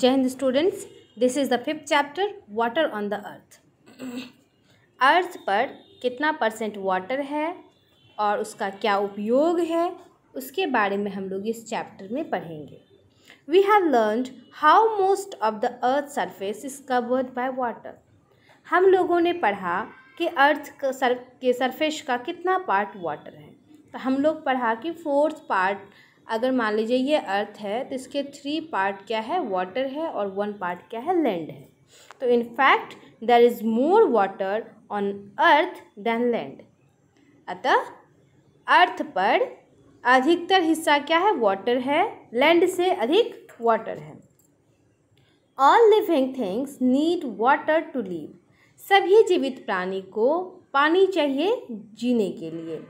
जय हिंद students this is the fifth chapter water on the earth earth पर कितना परसेंट वाटर है और उसका क्या उपयोग है उसके बारे में हम लोग इस चैप्टर में पढ़ेंगे we have learned how most of the earth surface is covered by water हम लोगों ने पढ़ा कि अर्थ के सरफेस का कितना पार्ट वाटर है तो हम लोग पढ़ा कि फोर्थ पार्ट अगर मान लीजिए ये अर्थ है तो इसके थ्री पार्ट क्या है वाटर है और वन पार्ट क्या है लैंड है तो in fact there is more water on earth than land अतः अर्थ पर अधिकतर हिस्सा क्या है वाटर है लैंड से अधिक वाटर है all living things need water to live सभी जीवित प्राणी को पानी चाहिए जीने के लिए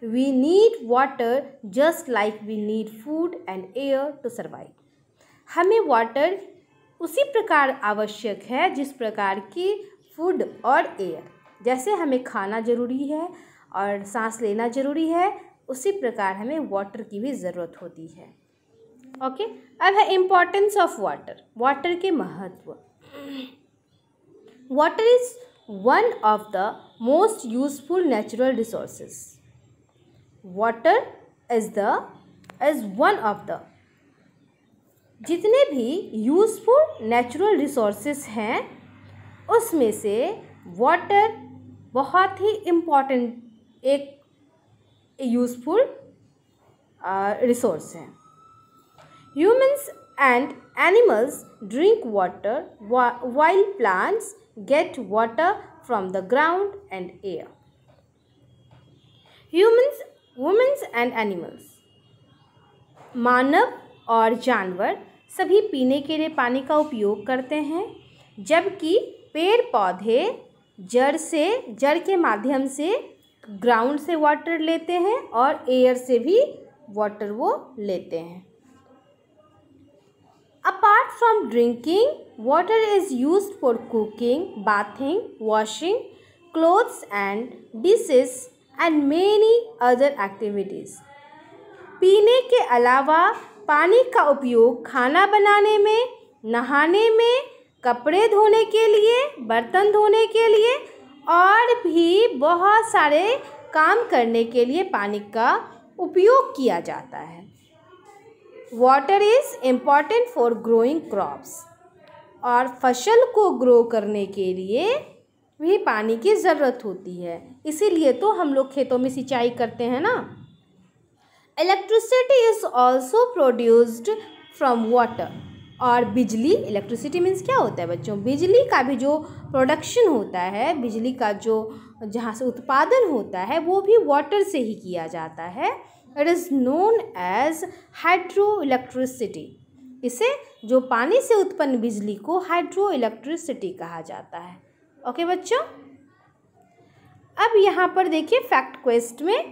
We need water just like we need food and air to survive. हमें water उसी प्रकार आवश्यक है जिस प्रकार की फूड और एयर जैसे हमें खाना ज़रूरी है और सांस लेना ज़रूरी है उसी प्रकार हमें वाटर की भी ज़रूरत होती है ओके अब है इम्पॉर्टेंस ऑफ वाटर वाटर के महत्व water is one of the most useful natural resources water is the is one of the जितने भी यूजफुल नेचुरल रिसोर्सेस हैं उसमें से वाटर बहुत ही इम्पॉर्टेंट एक यूजफुल रिसोर्स हैं humans and animals drink water wild plants get water from the ground and air humans womens and animals मानव और जानवर सभी पीने के लिए पानी का उपयोग करते हैं जबकि पेड़ पौधे जड़ से जड़ के माध्यम से ग्राउंड से वाटर लेते हैं और एयर से भी वाटर वो लेते हैं apart from drinking water is use for cooking bathing washing clothes and dishes and many other activities पीने के अलावा पानी का उपयोग खाना बनाने में नहाने में कपड़े धोने के लिए बर्तन धोने के लिए और भी बहुत सारे काम करने के लिए पानी का उपयोग किया जाता है water is important for growing crops और फसल को ग्रो करने के लिए भी पानी की ज़रूरत होती है इसीलिए तो हम लोग खेतों में सिंचाई करते हैं ना electricity is also produced from water और बिजली इलेक्ट्रिसिटी मीन्स क्या होता है बच्चों बिजली का भी जो प्रोडक्शन होता है बिजली का जो जहाँ से उत्पादन होता है वो भी वाटर से ही किया जाता है it is known as hydro electricity इसे जो पानी से उत्पन्न बिजली को हाइड्रो इलेक्ट्रिसिटी कहा जाता है ओके बच्चों अब यहाँ पर देखिए फैक्ट क्वेस्ट में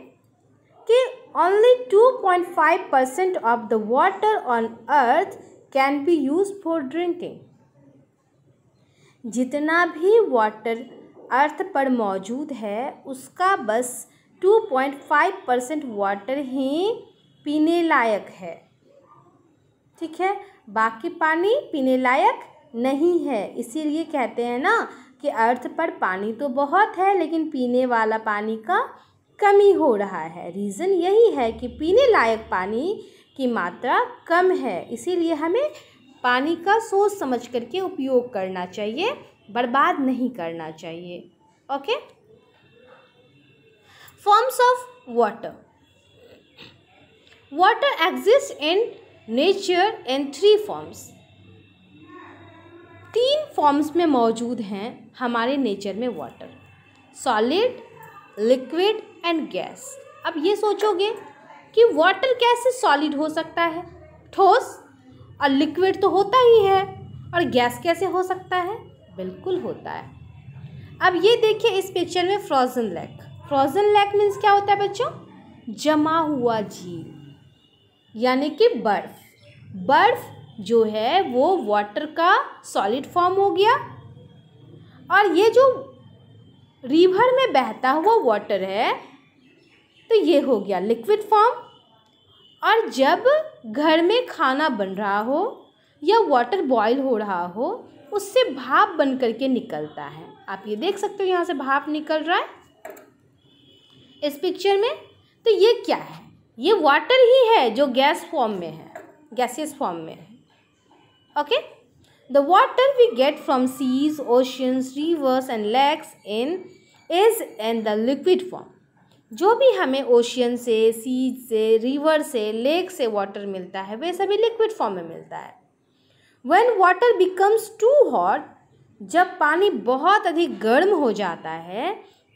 कि only two point five percent of the water on earth can be use for drinking जितना भी वाटर अर्थ पर मौजूद है उसका बस two point five percent water ही पीने लायक है ठीक है बाकी पानी पीने लायक नहीं है इसीलिए कहते हैं ना के अर्थ पर पानी तो बहुत है लेकिन पीने वाला पानी का कमी हो रहा है रीज़न यही है कि पीने लायक पानी की मात्रा कम है इसीलिए हमें पानी का सोच समझ करके उपयोग करना चाहिए बर्बाद नहीं करना चाहिए okay forms of water water exist in nature in three forms तीन फॉर्म्स में मौजूद हैं हमारे नेचर में water solid liquid and gas अब ये सोचोगे कि वाटर कैसे सॉलिड हो सकता है ठोस और लिक्विड तो होता ही है और गैस कैसे हो सकता है बिल्कुल होता है अब ये देखिए इस पिक्चर में frozen lake frozen lake means क्या होता है बच्चों जमा हुआ झील यानी कि बर्फ़ बर्फ़ जो है वो वाटर का सॉलिड फॉर्म हो गया और ये जो रिवर में बहता हुआ वाटर है तो ये हो गया लिक्विड फॉर्म और जब घर में खाना बन रहा हो या वाटर बॉयल हो रहा हो उससे भाप बन करके निकलता है आप ये देख सकते हो यहाँ से भाप निकल रहा है इस पिक्चर में तो ये क्या है ये वाटर ही है जो गैस फॉर्म में है गैसियस फॉर्म में है okay the water we get from seas oceans rivers and lakes in is in the liquid form जो भी हमें ओशियन से सीज से रिवर से लेक से वाटर मिलता है वह सभी लिक्विड फॉर्म में मिलता है when water becomes too hot जब पानी बहुत अधिक गर्म हो जाता है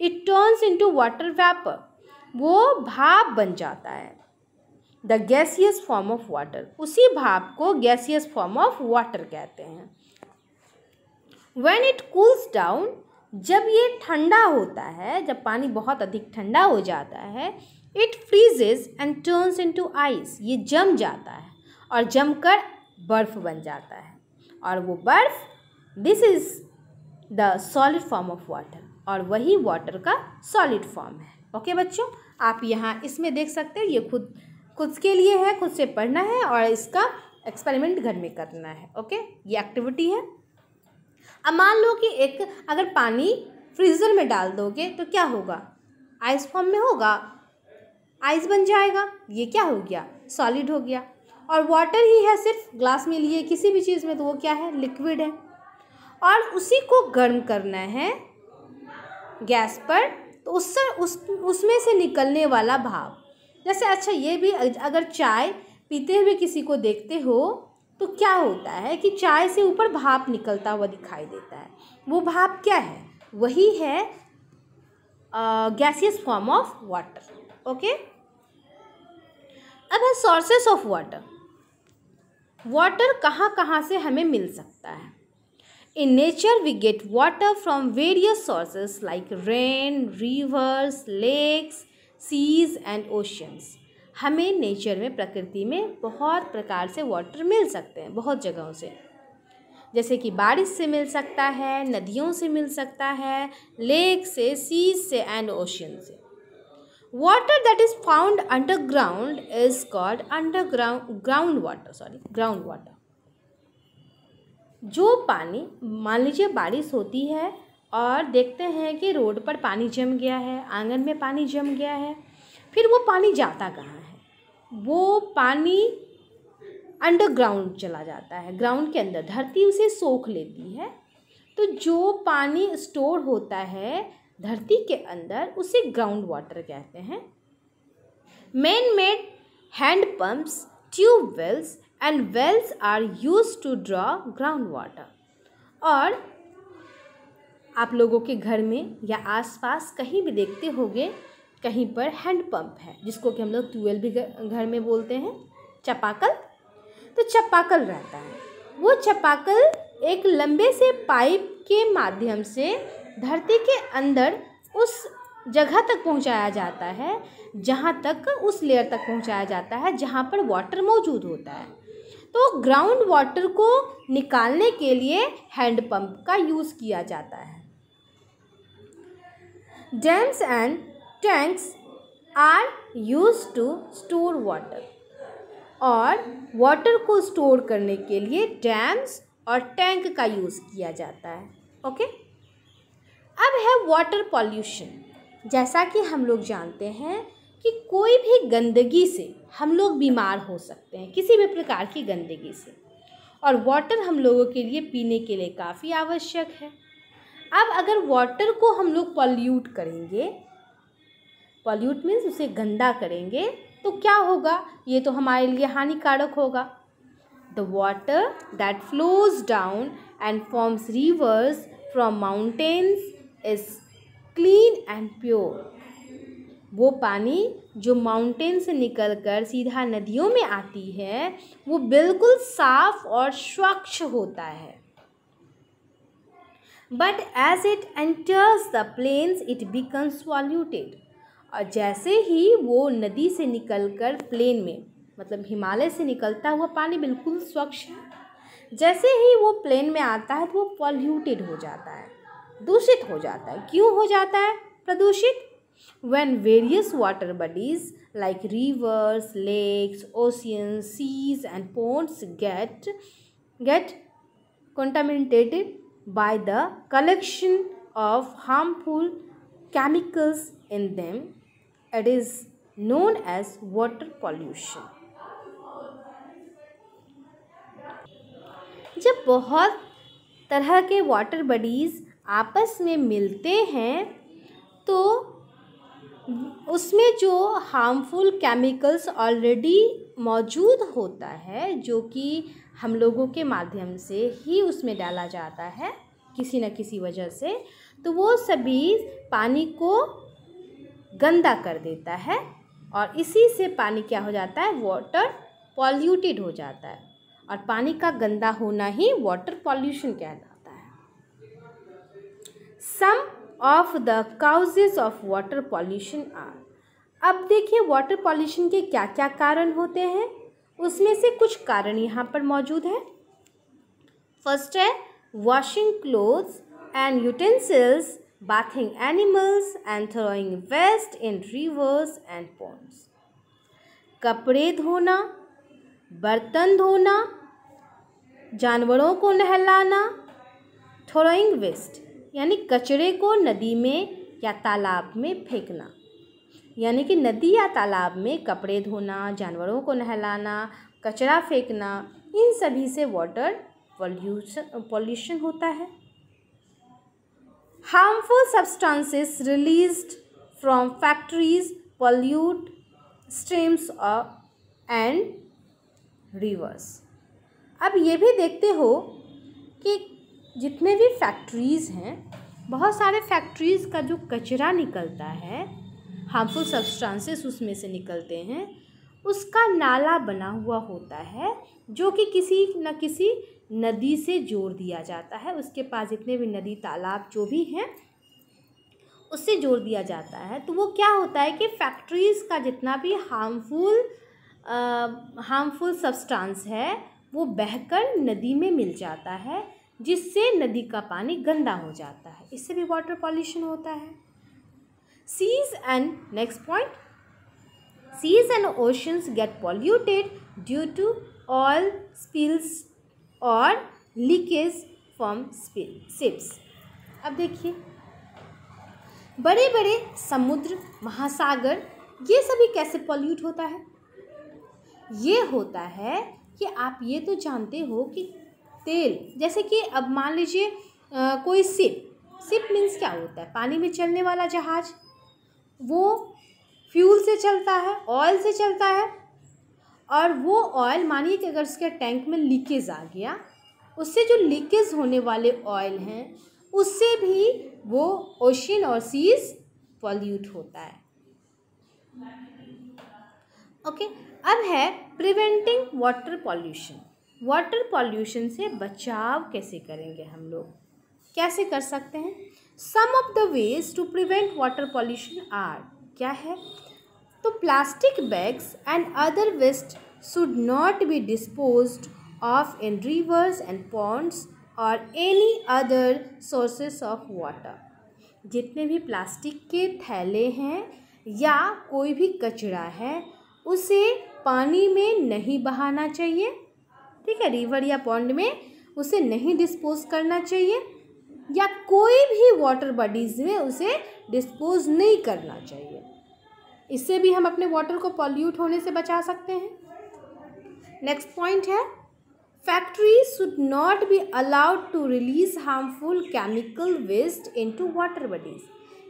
it turns into water vapour वो भाप बन जाता है the gaseous form of water उसी भाप को गैसियस फॉर्म ऑफ वाटर कहते हैं वेन इट कूल्स डाउन जब ये ठंडा होता है जब पानी बहुत अधिक ठंडा हो जाता है it freezes and turns into ice ये जम जाता है और जमकर बर्फ़ बन जाता है और वो बर्फ़ this is the solid form of water और वही वाटर का सॉलिड फॉर्म है ओके बच्चों आप यहाँ इसमें देख सकते हैं ये खुद खुद के लिए है खुद से पढ़ना है और इसका एक्सपेरिमेंट घर में करना है ओके ये एक्टिविटी है अब मान लो कि एक अगर पानी फ्रीज़र में डाल दोगे तो क्या होगा आइस फॉर्म में होगा आइस बन जाएगा ये क्या हो गया सॉलिड हो गया और वाटर ही है सिर्फ ग्लास में लिए किसी भी चीज़ में तो वो क्या है लिक्विड है और उसी को गर्म करना है गैस पर तो उससे उस उसमें से निकलने वाला भाप जैसे अच्छा ये भी अगर चाय पीते हुए किसी को देखते हो तो क्या होता है कि चाय से ऊपर भाप निकलता हुआ दिखाई देता है वो भाप क्या है वही है gaseous form of water okay अब है सोर्सेस ऑफ वाटर वाटर कहाँ कहाँ से हमें मिल सकता है in nature we get water from various sources like rain rivers lakes seas and oceans हमें नेचर में प्रकृति में बहुत प्रकार से वाटर मिल सकते हैं बहुत जगहों से जैसे कि बारिश से मिल सकता है नदियों से मिल सकता है लेक से सीज से एंड ओशियन से water that is found underground is called underground ground water sorry ground water जो पानी मान लीजिए बारिश होती है और देखते हैं कि रोड पर पानी जम गया है आंगन में पानी जम गया है फिर वो पानी जाता कहाँ है वो पानी अंडरग्राउंड चला जाता है ग्राउंड के अंदर धरती उसे सोख लेती है तो जो पानी स्टोर होता है धरती के अंदर उसे ग्राउंड वाटर कहते हैं man made hand pumps tube wells and wells are use to draw ground water और आप लोगों के घर में या आसपास कहीं भी देखते होंगे कहीं पर हैंडपम्प है जिसको कि हम लोग ट्यूबवेल भी घर में बोलते हैं चपाकल तो चपाकल रहता है वो चपाकल एक लंबे से पाइप के माध्यम से धरती के अंदर उस जगह तक पहुंचाया जाता है जहाँ तक उस लेयर तक पहुंचाया जाता है जहाँ पर वाटर मौजूद होता है तो ग्राउंड वाटर को निकालने के लिए हैंडपम्प का यूज़ किया जाता है Dams and tanks are used to store water. और वाटर को स्टोर करने के लिए डैम्स और टैंक का यूज़ किया जाता है ओके अब है वाटर पॉल्यूशन जैसा कि हम लोग जानते हैं कि कोई भी गंदगी से हम लोग बीमार हो सकते हैं किसी भी प्रकार की गंदगी से और वाटर हम लोगों के लिए पीने के लिए काफ़ी आवश्यक है अब अगर वाटर को हम लोग पॉल्यूट करेंगे पॉल्यूट मीन्स उसे गंदा करेंगे तो क्या होगा ये तो हमारे लिए हानिकारक होगा the water that flows down and forms rivers from mountains is clean and pure वो पानी जो माउंटेन से निकलकर सीधा नदियों में आती है वो बिल्कुल साफ़ और स्वच्छ होता है but as it enters the plains it becomes polluted और जैसे ही वो नदी से निकलकर प्लेन में मतलब हिमालय से निकलता हुआ पानी बिल्कुल स्वच्छ है जैसे ही वो प्लेन में आता है तो वो पॉल्यूटेड हो जाता है दूषित हो जाता है क्यों हो जाता है प्रदूषित when various water bodies like rivers lakes oceans seas and ponds get get contaminated by the collection of harmful chemicals in them. It is known as water pollution. जब बहुत तरह के वाटर बडीज़ आपस में मिलते हैं तो उसमें जो हार्मफुल केमिकल्स ऑलरेडी मौजूद होता है जो कि हम लोगों के माध्यम से ही उसमें डाला जाता है किसी न किसी वजह से तो वो सभी पानी को गंदा कर देता है और इसी से पानी क्या हो जाता है वाटर पॉल्यूटेड हो जाता है और पानी का गंदा होना ही वाटर पॉल्यूशन कहलाता है some of the causes of water pollution are अब देखिए वाटर पॉल्यूशन के क्या क्या कारण होते हैं उसमें से कुछ कारण यहाँ पर मौजूद है फर्स्ट है washing clothes and utensils bathing animals and throwing waste in rivers and ponds कपड़े धोना बर्तन धोना जानवरों को नहलाना थ्रोइंग वेस्ट यानी कचरे को नदी में या तालाब में फेंकना यानी कि नदी या तालाब में कपड़े धोना जानवरों को नहलाना कचरा फेंकना इन सभी से वाटर पॉल्यूशन पॉल्यूशन होता है harmful release released factories pollute streams streams and rivers अब ये भी देखते हो कि जितने भी फैक्ट्रीज़ हैं बहुत सारे फैक्ट्रीज़ का जो कचरा निकलता है हार्मफुल सब्सटेंसेस उसमें से निकलते हैं उसका नाला बना हुआ होता है जो कि किसी न किसी नदी से जोड़ दिया जाता है उसके पास जितने भी नदी तालाब जो भी हैं उससे जोड़ दिया जाता है तो वो क्या होता है कि फैक्ट्रीज़ का जितना भी हार्मफुल हार्मफुल सब्सटेंस है वो बहकर नदी में मिल जाता है जिससे नदी का पानी गंदा हो जाता है इससे भी वाटर पॉल्यूशन होता है seas and next point seas and oceans get polluted due to oil spills और लीकेज फ्रॉम ships अब देखिए बड़े बड़े समुद्र महासागर ये सभी कैसे पॉल्यूट होता है ये होता है कि आप ये तो जानते हो कि तेल जैसे कि अब मान लीजिए कोई सिप सिप मीन्स क्या होता है पानी में चलने वाला जहाज़ वो फ्यूल से चलता है ऑयल से चलता है और वो ऑयल मानिए कि अगर उसके टैंक में लीकेज आ गया उससे जो लीकेज होने वाले ऑयल हैं उससे भी वो ओशन और सीज पॉल्यूट होता है ओके okay, अब है preventing water pollution water pollution से बचाव कैसे करेंगे हम लोग कैसे कर सकते हैं some of the ways to prevent water pollution are क्या है तो plastic bags and other waste should not be dispose of in rivers and ponds और any other sources of water जितने भी प्लास्टिक के थैले हैं या कोई भी कचरा है उसे पानी में नहीं बहाना चाहिए ठीक है रिवर या पॉन्ड में उसे नहीं डिस्पोज करना चाहिए या कोई भी वाटर बॉडीज़ में उसे डिस्पोज नहीं करना चाहिए इससे भी हम अपने वाटर को पॉल्यूट होने से बचा सकते हैं नेक्स्ट पॉइंट है factories should not be allowed to release harmful chemical waste into water bodies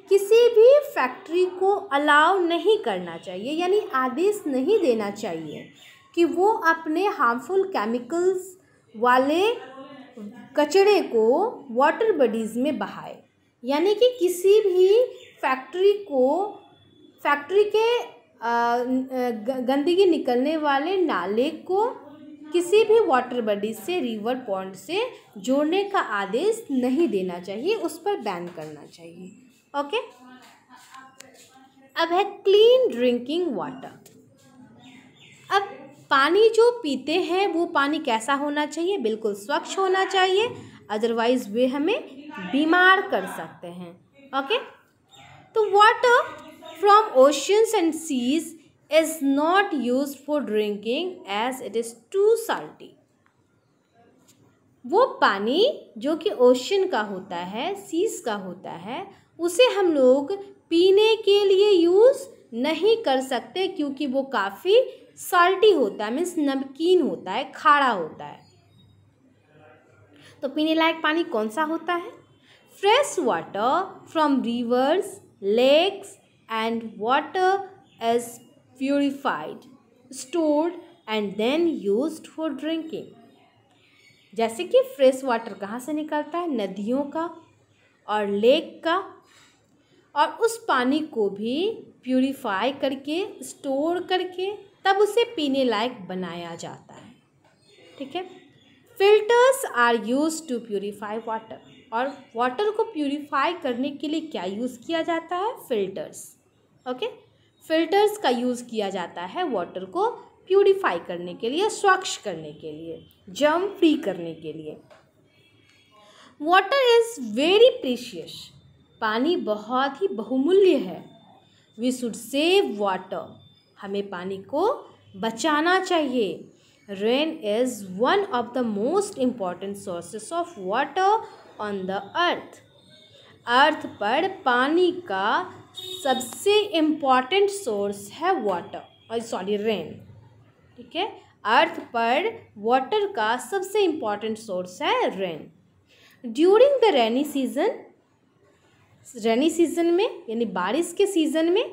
किसी भी फैक्ट्री को अलाउ नहीं करना चाहिए यानी आदेश नहीं देना चाहिए कि वो अपने हार्मफुल केमिकल्स वाले कचड़े को वाटर बॉडीज में बहाए यानी कि किसी भी फैक्ट्री को फैक्ट्री के गंदगी निकलने वाले नाले को किसी भी वाटर बॉडीज से रिवर पॉइंट से जोड़ने का आदेश नहीं देना चाहिए उस पर बैन करना चाहिए ओके अब है क्लीन ड्रिंकिंग वाटर अब पानी जो पीते हैं वो पानी कैसा होना चाहिए बिल्कुल स्वच्छ होना चाहिए अदरवाइज वे हमें बीमार कर सकते हैं ओके तो water from oceans and seas is not use for drinking as it is too salty वो पानी जो कि ओशन का होता है सीज का होता है उसे हम लोग पीने के लिए यूज़ नहीं कर सकते क्योंकि वो काफ़ी साल्टी होता है मीन्स नमकीन होता है खारा होता है तो पीने लायक पानी कौन सा होता है fresh water from rivers lakes and water is purified stored and then use for drinking जैसे कि फ्रेश वाटर कहाँ से निकलता है नदियों का और लेक का और उस पानी को भी प्योरीफाई करके स्टोर करके तब उसे पीने लायक बनाया जाता है ठीक है filters are use to purify water और वाटर को प्योरीफाई करने के लिए क्या यूज़ किया जाता है फिल्टर्स ओके फिल्टर्स का यूज़ किया जाता है वाटर को प्यूरीफाई करने के लिए स्वच्छ करने के लिए जम फ्री करने के लिए वाटर इज़ वेरी प्रीशियस पानी बहुत ही बहुमूल्य है वी शुड सेव वाटर हमें पानी को बचाना चाहिए rain is one of the most important sources of water on the earth earth पर पानी का सबसे इम्पॉर्टेंट सोर्स है वाटर सॉरी रेन ठीक है अर्थ पर वाटर का सबसे इम्पॉर्टेंट सोर्स है rain during the rainy season rainy season में यानी बारिश के सीज़न में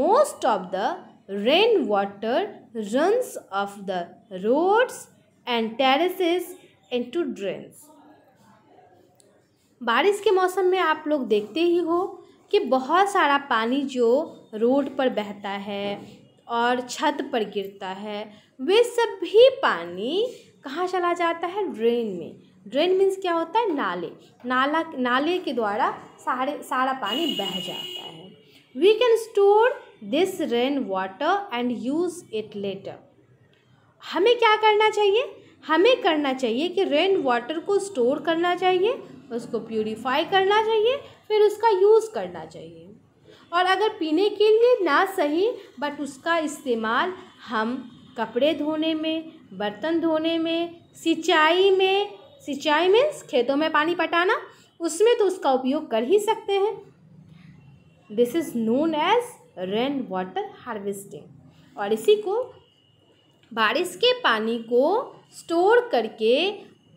most of the rain water runs off the roads and terraces into drains. बारिश के मौसम में आप लोग देखते ही हो कि बहुत सारा पानी जो रोड पर बहता है और छत पर गिरता है वे सभी पानी कहाँ चला जाता है ड्रेन में ड्रेन मीन्स क्या होता है नाले नाला नाले के द्वारा सारे सारा पानी बह जाता है we can store this rain water and use it later हमें क्या करना चाहिए हमें करना चाहिए कि रेन वाटर को स्टोर करना चाहिए उसको प्योरीफाई करना चाहिए फिर उसका यूज़ करना चाहिए और अगर पीने के लिए ना सही बट उसका इस्तेमाल हम कपड़े धोने में बर्तन धोने में सिंचाई में सिंचाई मीन्स खेतों में पानी पटाना उसमें तो उसका उपयोग कर ही सकते हैं this is known as rain water harvesting और इसी को बारिश के पानी को स्टोर करके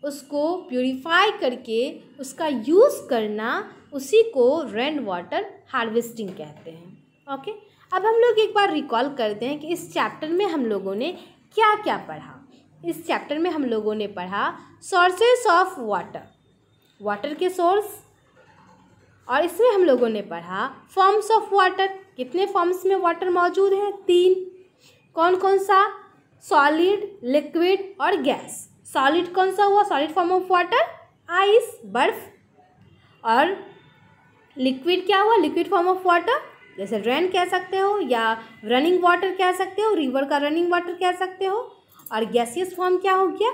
उसको प्योरीफाई करके उसका यूज़ करना उसी को रेन वाटर हार्वेस्टिंग कहते हैं ओके अब हम लोग एक बार रिकॉल करते हैं कि इस चैप्टर में हम लोगों ने क्या क्या पढ़ा इस चैप्टर में हम लोगों ने पढ़ा सोर्सेस ऑफ वाटर वाटर के सोर्स और इसमें हम लोगों ने पढ़ा फॉर्म्स ऑफ वाटर कितने फॉर्म्स में वाटर मौजूद है तीन कौन कौन सा सॉलिड लिक्विड और गैस सॉलिड कौन सा हुआ solid form of water ice बर्फ और लिक्विड क्या हुआ लिक्विड फॉर्म ऑफ वाटर जैसे रेन कह सकते हो या रनिंग वाटर कह सकते हो रिवर का रनिंग वाटर कह सकते हो और गैसियस फॉर्म क्या हो गया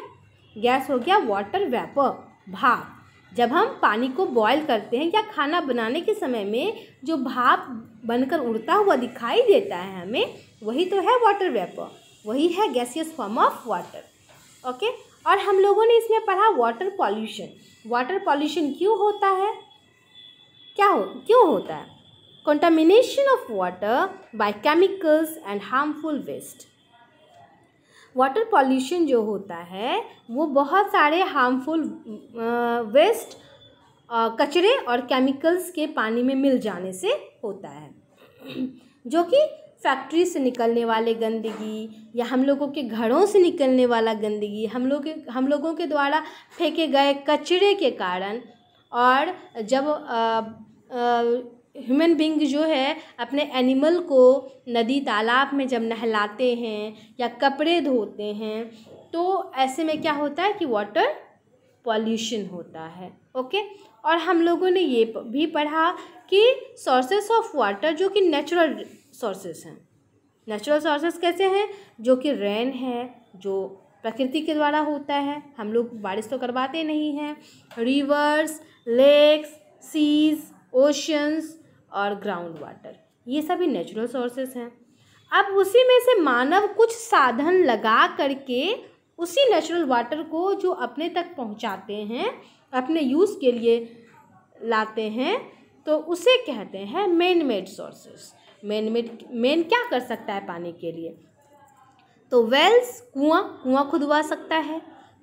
गैस हो गया वाटर वेपर भाप जब हम पानी को बॉयल करते हैं या खाना बनाने के समय में जो भाप बनकर उड़ता हुआ दिखाई देता है हमें वही तो है वाटर वेपर वही है gaseous form of water okay और हम लोगों ने इसमें पढ़ा वाटर पॉल्यूशन वाटर पॉल्यूशन क्यों होता है क्या हो क्यों होता है contamination of water by chemicals and harmful waste water pollution जो होता है वो बहुत सारे हार्मफुल वेस्ट कचरे और केमिकल्स के पानी में मिल जाने से होता है जो कि फैक्ट्री से निकलने वाले गंदगी या हम लोगों के घरों से निकलने वाला गंदगी हम लोग के हम लोगों के द्वारा फेंके गए कचरे के कारण और जब आ, आ, ह्यूमन बींग जो है अपने एनिमल को नदी तालाब में जब नहलाते हैं या कपड़े धोते हैं तो ऐसे में क्या होता है कि वाटर पॉल्यूशन होता है ओके और हम लोगों ने ये भी पढ़ा कि सोर्सेस ऑफ वाटर जो कि नेचुरल सोर्सेस हैं नेचुरल सोर्सेस कैसे हैं जो कि रेन है जो प्रकृति के द्वारा होता है हम लोग बारिश तो करवाते नहीं हैं रिवर्स लेक्स सीज़ ओशंस और ग्राउंड वाटर ये सभी नेचुरल सोर्सेस हैं अब उसी में से मानव कुछ साधन लगा करके उसी नेचुरल वाटर को जो अपने तक पहुंचाते हैं अपने यूज़ के लिए लाते हैं तो उसे कहते हैं man made sources man made man क्या कर सकता है पानी के लिए तो वेल्स कुआं कुआं खुदवा सकता है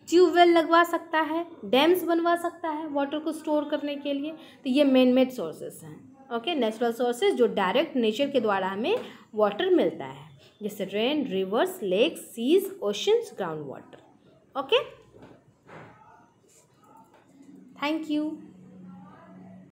ट्यूबवेल लगवा सकता है डैम्स बनवा सकता है वाटर को स्टोर करने के लिए तो ये मेन मेड सोर्सेस हैं ओके नेचुरल सोर्सेज जो डायरेक्ट नेचर के द्वारा हमें वाटर मिलता है जैसे rain rivers lake seas oceans ground water okay thank you